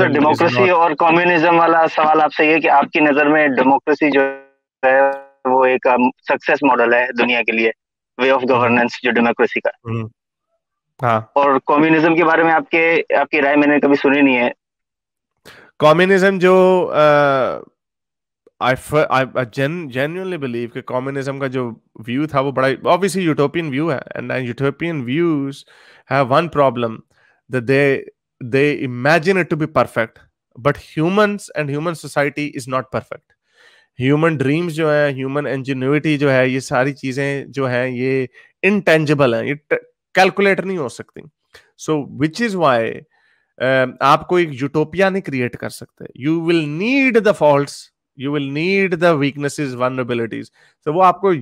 Sir democracy और communism वाला सवाल आपसे ये कि आपकी नजर में डेमोक्रेसी जो है वो एक सक्सेस um, मॉडल है दुनिया के लिए वे ऑफ गवर्नेंस जो डेमोक्रेसी का हम्म। हाँ और कम्युनिज्म के बारे में आपके आपकी राय मैंने कभी सुनी नहीं है कम्युनिज्म जो आई जेन्यूनली बिलीव कि कॉम्युनिज्म का जो व्यू था वो बड़ा ऑब्वियसली यूटोपियन व्यू है and utopian views have one problem that they they imagine it to be perfect but humans and human society is not perfect human dreams जो है human ingenuity जो है ये सारी चीजें जो है ये इनटेंजिबल है ये कैलकुलेट नहीं हो सकती सो विच इज वाई आपको एक यूटोपिया नहीं क्रिएट कर सकते you will need the fault you will need the weaknesses vulnerabilities तो वो आपको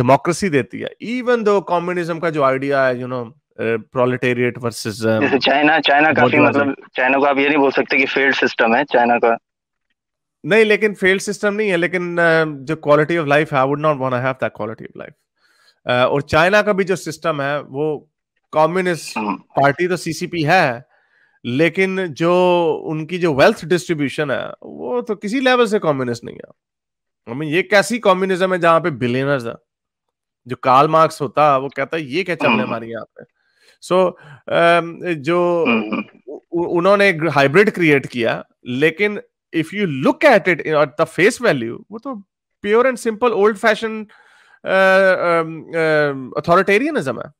डेमोक्रेसी देती है इवन दो कम्युनिज्म का जो आइडिया है you you know know, proletariat versus um, China China काफी मतलब चाइना को आप ये नहीं बोल सकते कि फेल्ड सिस्टम है चाइना का नहीं लेकिन फेल्ड सिस्टम नहीं है लेकिन uh, जो क्वालिटी ऑफ लाइफ है I would not want to have that quality of life और चाइना का भी जो सिस्टम है वो कम्युनिस्ट पार्टी हाँ। तो सीसीपी है लेकिन जो उनकी जो वेल्थ डिस्ट्रीब्यूशन है वो तो किसी लेवल से कम्युनिस्ट नहीं है आई मीन ये कैसी कम्युनिज्म है जहां पे बिलियनर्स है जो कार्ल मार्क्स होता है वो कहता है ये क्या चलने रहा है हमारे यहाँ पे सो um, जो हम्म। उन्होंने हाइब्रिड क्रिएट किया लेकिन if you look at it the face value वो तो pure and simple old fashion authoritarianism है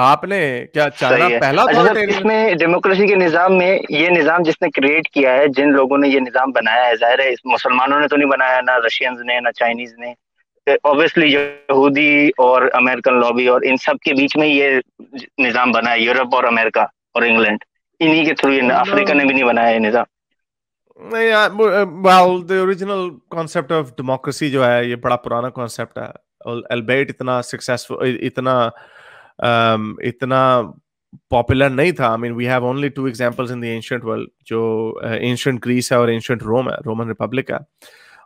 आपने क्या चाहिए पहला अच्छा, मतलब इसमें डेमोक्रेसी के निजाम में ये निजाम जिसने क्रिएट किया है जिन लोगों ने ये निजाम बनाया है जाहिर है मुसलमानों ने तो नहीं बनाया ना रशियंस ने ना चाइनीज ने ऑब्वियसली uh, यहूदी और अमेरिकन लॉबी और इन सब के बीच में ये निज़ाम बना है यूरोप और अमेरिका और इंग्लैंड इन्हीं के थ्रू अफ्रीका ने भी नहीं बनाया ये निज़ाम Yeah, uh, well, the original concept of democracy जो है ये बड़ा पुराना कॉन्सेप्ट है अल्बेट इतना सक्सेसफुल इतना um, इतना पॉपुलर नहीं था I mean we have only two examples in the ancient world जो एंशिएंट uh, ग्रीस है और एंशिएंट रोम है रोमन रिपब्लिक है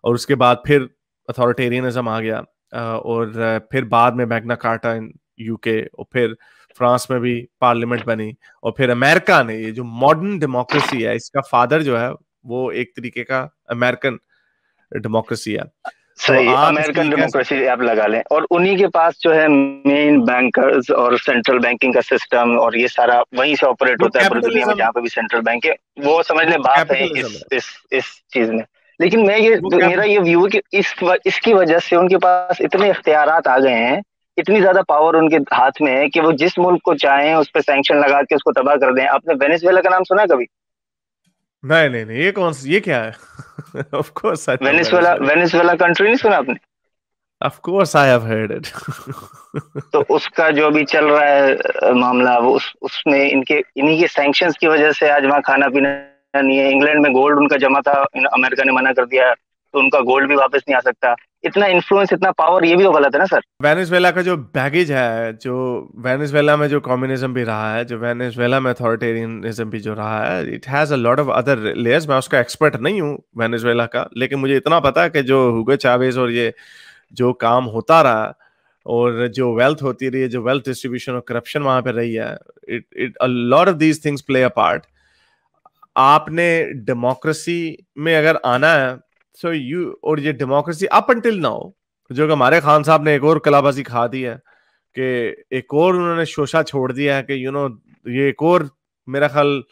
और उसके बाद फिर अथॉरिटेरियनिज्म आ गया और फिर बाद में मैग्ना कार्टा इन यूके और फिर फ्रांस में भी पार्लियामेंट बनी और फिर अमेरिका ने ये जो मॉडर्न डेमोक्रेसी है इसका फादर जो है वो एक तरीके का अमेरिकन डेमोक्रेसी है सही तो अमेरिकन डेमोक्रेसी आप लगा लें और उन्हीं के पास जो है मेन बैंकर्स और सेंट्रल बैंकिंग का सिस्टम और ये सारा वहीं से ऑपरेट तो होता है पूरी दुनिया में जहाँ पे भी सेंट्रल बैंक है वो समझ लें बात है इस इस इस चीज में लेकिन मैं ये मेरा ये व्यू कि इस इसकी वजह से उनके पास इतने इख्तियार आ गए हैं इतनी ज्यादा पावर उनके हाथ में है कि वो जिस मुल्क को चाहें उस पर सैंक्शन लगा के उसको तबाह कर दें आपने वेनेजुएला का नाम सुना कभी नहीं नहीं नहीं ये कौन ये क्या है of course Venezuela Venezuela country नहीं सुना आपने of course I have heard it तो उसका जो अभी चल रहा है मामला वो उस उसमें इनके इन्हीं के सैंक्शंस की वजह से आज वहाँ खाना पीना नहीं है इंग्लैंड में गोल्ड उनका जमा था अमेरिका ने मना कर दिया तो उनका गोल्ड भी वापस नहीं आ सकता इतना इन्फ्लुएंस इतना पावर ये भी तो गलत है ना सर वेनेजुएला का जो बैगेज है जो वेनेजुएला में जो कम्युनिज्म भी रहा है जो वेनेजुएला में अथॉरिटेरियनिज्म भी जो रहा है it has a lot of other layers मैं उसका एक्सपर्ट नहीं हूँ वेनेजुएला का लेकिन मुझे इतना पता है कि जो हुगो चावेज और ये जो काम होता रहा और जो वेल्थ होती रही है जो वेल्थ डिस्ट्रीब्यूशन और करप्शन वहां पर रही है it it a lot of these things play a part आपने डेमोक्रेसी में अगर आना है सो so यू और ये डेमोक्रेसी अप अंटिल नाउ जो कि हमारे खान साहब ने एक और कलाबाजी खा दी है कि एक और उन्होंने शोशा छोड़ दिया है कि यू नो ये एक और मेरा ख्याल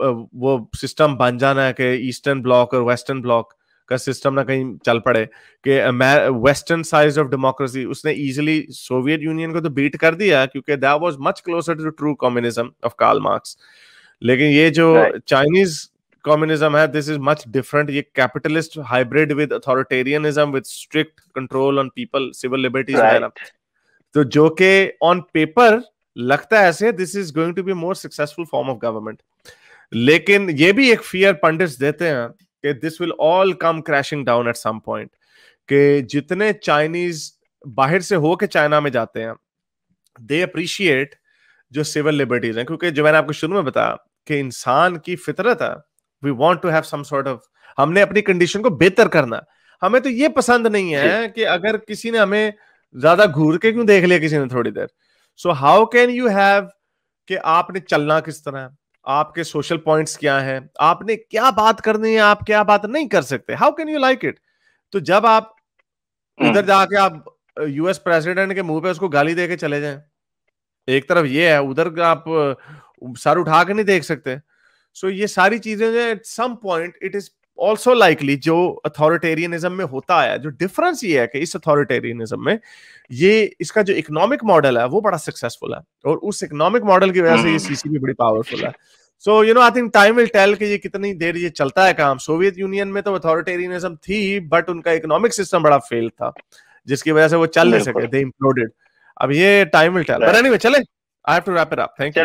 वो सिस्टम बन जाना है कि ईस्टर्न ब्लॉक और वेस्टर्न ब्लॉक का सिस्टम ना कहीं चल पड़े कि वेस्टर्न साइज ऑफ डेमोक्रेसी उसने इजीली सोवियत यूनियन को तो बीट कर दिया क्योंकि that was much closer to true communism of Karl Marx लेकिन ये जो चाइनीज कम्युनिज्म है दिस इज मच डिफरेंट ये capitalist hybrid with authoritarianism with strict control on people civil liberties वगैरह तो जो के ऑन पेपर लगता है ऐसे this is going to be more successful form of government लेकिन ये भी एक फियर पंडित देते हैं कि this will all come crashing down at some point कि जितने चाइनीज बाहर से हो के चाइना में जाते हैं दे अप्रिशिएट जो सिविल लिबर्टीज हैं क्योंकि जो मैंने आपको शुरू में बताया कि इंसान की फितरत है we want to have some sort of हमने अपनी कंडीशन को बेहतर करना हमें तो ये पसंद नहीं है कि अगर किसी ने हमें ज्यादा घूर के क्यों देख लिया किसी ने थोड़ी देर so how can you have कि आपने चलना किस तरह है आपके सोशल पॉइंट्स क्या हैं आपने क्या बात करनी है आप क्या बात नहीं कर सकते how can you like it तो जब आप हम्म। इधर जाके आप यूएस प्रेसिडेंट के मुंह पे उसको गाली दे के चले जाएं एक तरफ ये है उधर आप सर उठा के नहीं देख सकते सो so, ये सारी चीजें जो at some point it is also likely जो अथॉरिटेरियनिज्म में होता है जो डिफरेंस ये है कि इस अथॉरिटेरियनिज्म में ये इसका जो इकोनॉमिक मॉडल है वो बड़ा सक्सेसफुल है और उस इकोनॉमिक मॉडल की वजह से ये सीसी hmm. भी बड़ी पावरफुल है so you know I think time will tell कि ये कितनी देर ये चलता है काम सोवियत यूनियन में तो अथॉरिटेरियनिज्म थी बट उनका इकोनॉमिक सिस्टम बड़ा फेल था जिसकी वजह से वो चल नहीं सके दे इम्प्लोडेड अब ये टाइम विल टेल पर एनीवे चले I have to wrap it up thank you